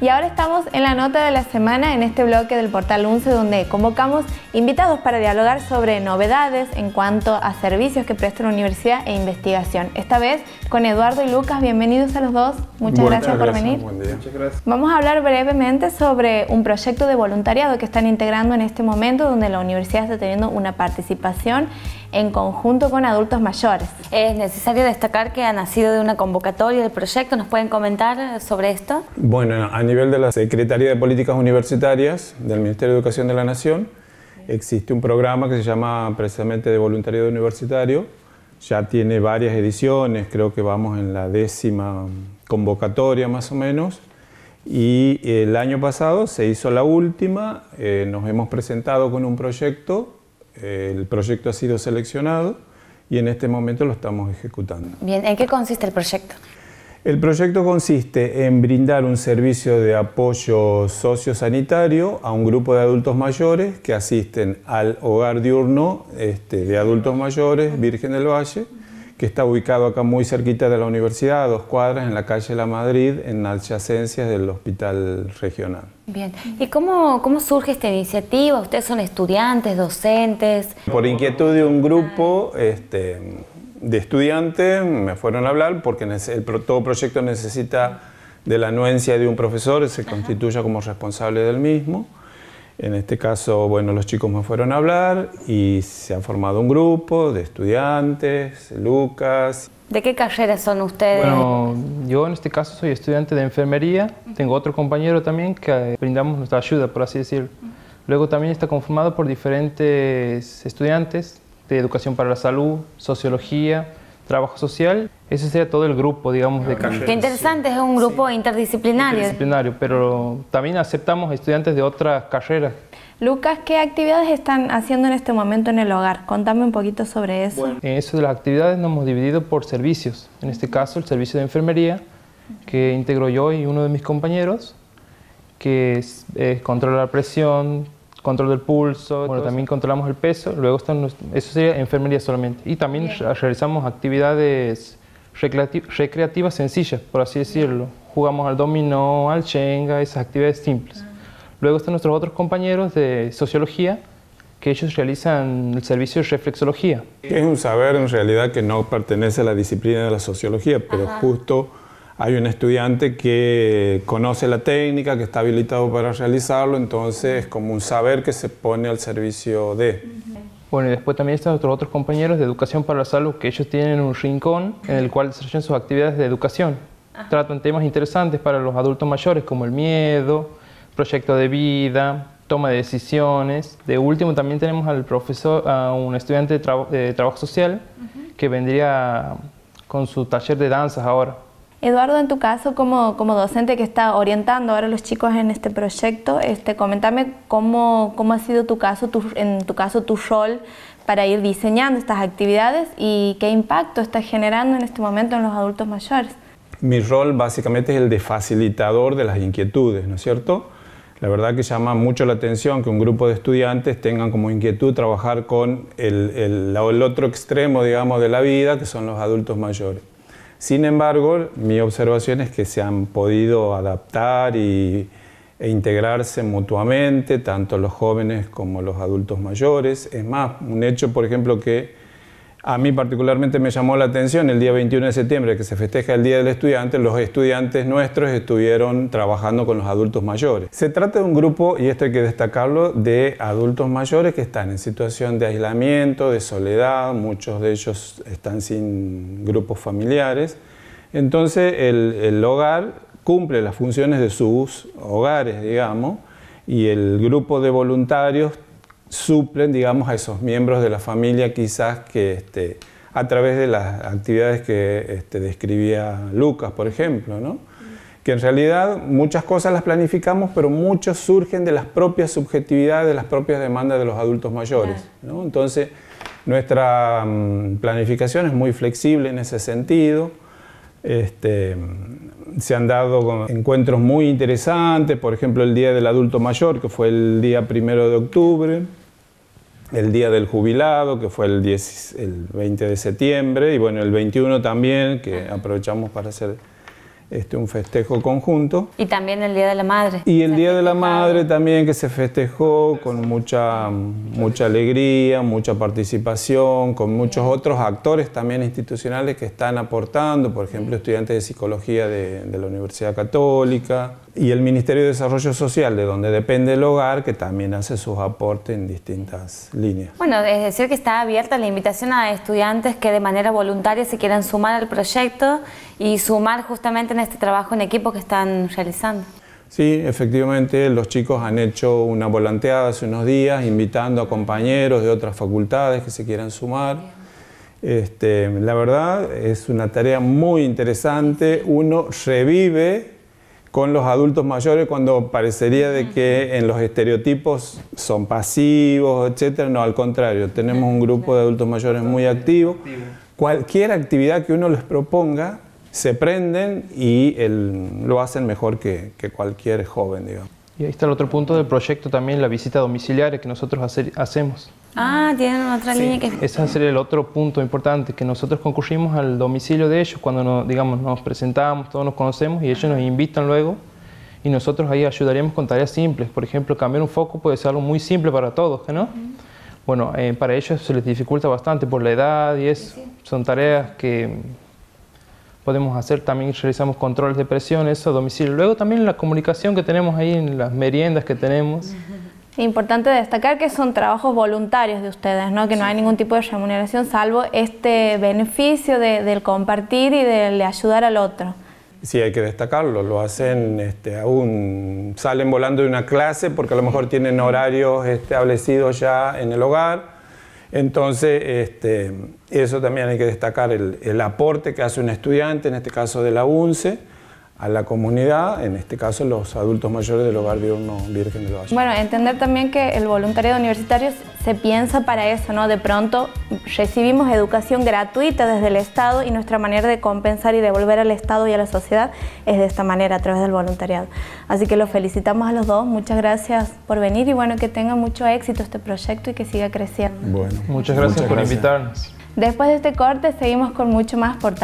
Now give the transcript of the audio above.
Y ahora estamos en la nota de la semana en este bloque del portal 11 donde convocamos invitados para dialogar sobre novedades en cuanto a servicios que presta la universidad e investigación. Esta vez con Eduardo y Lucas, bienvenidos a los dos. Muchas gracias por venir. Muchas gracias. Vamos a hablar brevemente sobre un proyecto de voluntariado que están integrando en este momento donde la universidad está teniendo una participación en conjunto con adultos mayores. Es necesario destacar que ha nacido de una convocatoria del proyecto. ¿Nos pueden comentar sobre esto? Bueno, a nivel de la Secretaría de Políticas Universitarias del Ministerio de Educación de la Nación, existe un programa que se llama precisamente de voluntariado universitario. Ya tiene varias ediciones, creo que vamos en la décima convocatoria más o menos. Y el año pasado se hizo la última, eh, nos hemos presentado con un proyecto el proyecto ha sido seleccionado y en este momento lo estamos ejecutando. Bien, ¿en qué consiste el proyecto? El proyecto consiste en brindar un servicio de apoyo sociosanitario a un grupo de adultos mayores que asisten al hogar diurno este, de adultos mayores Virgen del Valle que está ubicado acá muy cerquita de la universidad, a dos cuadras en la calle La Madrid, en adyacencias del hospital regional. Bien, ¿y cómo, cómo surge esta iniciativa? ¿Ustedes son estudiantes, docentes? Por inquietud de un grupo este, de estudiantes me fueron a hablar porque todo proyecto necesita de la anuencia de un profesor, se constituya como responsable del mismo. En este caso, bueno, los chicos me fueron a hablar y se ha formado un grupo de estudiantes, Lucas. ¿De qué carreras son ustedes? Bueno, yo en este caso soy estudiante de enfermería. Tengo otro compañero también que eh, brindamos nuestra ayuda, por así decirlo. Luego también está conformado por diferentes estudiantes de educación para la salud, sociología, trabajo social. Ese sería todo el grupo, digamos, de carreras. Qué interesante, es un grupo interdisciplinario. Interdisciplinario, pero también aceptamos estudiantes de otras carreras. Lucas, ¿qué actividades están haciendo en este momento en el hogar? Contame un poquito sobre eso. En eh, eso de las actividades nos hemos dividido por servicios. En este caso, el servicio de enfermería, que integro yo y uno de mis compañeros, que es, es controlar la presión, control del pulso, también controlamos el peso, luego están, eso sería enfermería solamente. Y también realizamos actividades recreativas sencillas, por así decirlo. Jugamos al dominó, al chenga, esas actividades simples. Ah. Luego están nuestros otros compañeros de sociología, que ellos realizan el servicio de reflexología. Es un saber en realidad que no pertenece a la disciplina de la sociología, pero justo hay un estudiante que conoce la técnica, que está habilitado para realizarlo, entonces es como un saber que se pone al servicio de. Bueno, y después también están otros otros compañeros de Educación para la Salud, que ellos tienen un rincón en el cual desarrollan sus actividades de educación. Ah. Tratan temas interesantes para los adultos mayores, como el miedo, proyecto de vida, toma de decisiones. De último también tenemos al profesor, a un estudiante de, trabajo social, que vendría con su taller de danzas ahora. Eduardo, en tu caso, como, docente que está orientando ahora a los chicos en este proyecto, este, comentame cómo, ha sido tu caso, en tu caso tu rol para ir diseñando estas actividades y qué impacto está generando en este momento en los adultos mayores. Mi rol básicamente es el de facilitador de las inquietudes, ¿no es cierto? La verdad que llama mucho la atención que un grupo de estudiantes tengan como inquietud trabajar con el, el otro extremo, digamos, de la vida, que son los adultos mayores. Sin embargo, mi observación es que se han podido adaptar y, e integrarse mutuamente, tanto los jóvenes como los adultos mayores. Es más, un hecho, por ejemplo, que a mí particularmente me llamó la atención el día 21 de septiembre, que se festeja el Día del Estudiante, los estudiantes nuestros estuvieron trabajando con los adultos mayores. Se trata de un grupo, y esto hay que destacarlo, de adultos mayores que están en situación de aislamiento, de soledad, muchos de ellos están sin grupos familiares. Entonces el, hogar cumple las funciones de sus hogares, digamos, y el grupo de voluntarios suplen, digamos, a esos miembros de la familia quizás que este, a través de las actividades que este, describía Lucas, por ejemplo, que en realidad muchas cosas las planificamos, pero muchas surgen de las propias subjetividades, de las propias demandas de los adultos mayores. Entonces, nuestra mm, planificación es muy flexible en ese sentido. Este, se han dado encuentros muy interesantes, por ejemplo el Día del Adulto Mayor, que fue el día primero de octubre, el Día del Jubilado, que fue el, 10, el 20 de septiembre, y bueno, el 21 también, que aprovechamos para hacer este, un festejo conjunto. Y también el Día de la Madre. Y el Día de la Madre también que se festejó con mucha, mucha alegría, mucha participación, con muchos otros actores también institucionales que están aportando, por ejemplo, estudiantes de psicología de, de la Universidad Católica y el Ministerio de Desarrollo Social, de donde depende el hogar, que también hace sus aportes en distintas líneas. Bueno, es decir que está abierta la invitación a estudiantes que de manera voluntaria se quieran sumar al proyecto y sumar justamente en este trabajo en equipo que están realizando. Sí, efectivamente, los chicos han hecho una volanteada hace unos días, invitando a compañeros de otras facultades que se quieran sumar. Este, la verdad es una tarea muy interesante. Uno revive con los adultos mayores cuando parecería de que en los estereotipos son pasivos, etcétera. No, al contrario, tenemos un grupo de adultos mayores muy activo. Cualquier actividad que uno les proponga se prenden y lo hacen mejor que, cualquier joven, digamos. Y ahí está el otro punto del proyecto también, la visita domiciliaria que nosotros hacemos. Ah, tienen otra línea que... Ese sería el otro punto importante, que nosotros concurrimos al domicilio de ellos cuando nos, digamos, nos presentamos, todos nos conocemos y ellos nos invitan luego y nosotros ahí ayudaríamos con tareas simples. Por ejemplo, cambiar un foco puede ser algo muy simple para todos, ¿no? Bueno, eh, para ellos se les dificulta bastante por la edad y es Son tareas que podemos hacer, también realizamos controles de presión, eso a domicilio. Luego también la comunicación que tenemos ahí en las meriendas que tenemos. Importante destacar que son trabajos voluntarios de ustedes, ¿no? que no hay ningún tipo de remuneración salvo este beneficio del compartir y del de ayudar al otro. Sí, hay que destacarlo, lo hacen este, aún, salen volando de una clase porque a lo mejor tienen horarios este, establecidos ya en el hogar entonces, este, eso también hay que destacar el, el, aporte que hace un estudiante, en este caso de la UNCE, a la comunidad, en este caso los adultos mayores del Hogar virgen Virgen de Valle. Bueno, entender también que el voluntariado universitario se piensa para eso, ¿no? De pronto recibimos educación gratuita desde el Estado y nuestra manera de compensar y devolver al Estado y a la sociedad es de esta manera, a través del voluntariado. Así que los felicitamos a los dos, muchas gracias por venir y bueno, que tenga mucho éxito este proyecto y que siga creciendo. Bueno, muchas gracias por invitarnos. Después de este corte seguimos con mucho más por